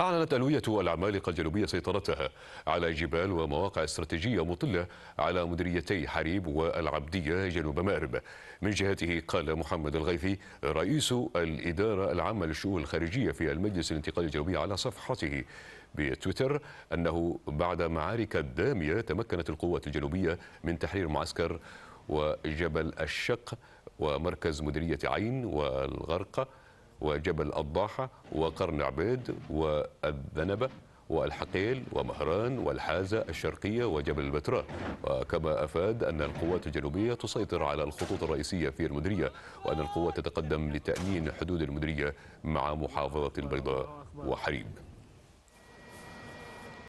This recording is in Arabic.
أعلنت ألوية العمالقة الجنوبية سيطرتها على جبال ومواقع استراتيجية مطلة على مديريتي حريب والعبدية جنوب مأرب من جهته قال محمد الغيثي رئيس الإدارة العامة للشؤون الخارجية في المجلس الانتقالي الجنوبي على صفحته بتويتر أنه بعد معارك دامية تمكنت القوات الجنوبية من تحرير معسكر وجبل الشق ومركز مديرية عين والغرقة وجبل الضاحة وقرن عبيد والذنبة والحقيل ومهران والحازة الشرقية وجبل البتراء وكما أفاد أن القوات الجنوبية تسيطر على الخطوط الرئيسية في المدرية وأن القوات تتقدم لتأمين حدود المدرية مع محافظة البيضاء وحريب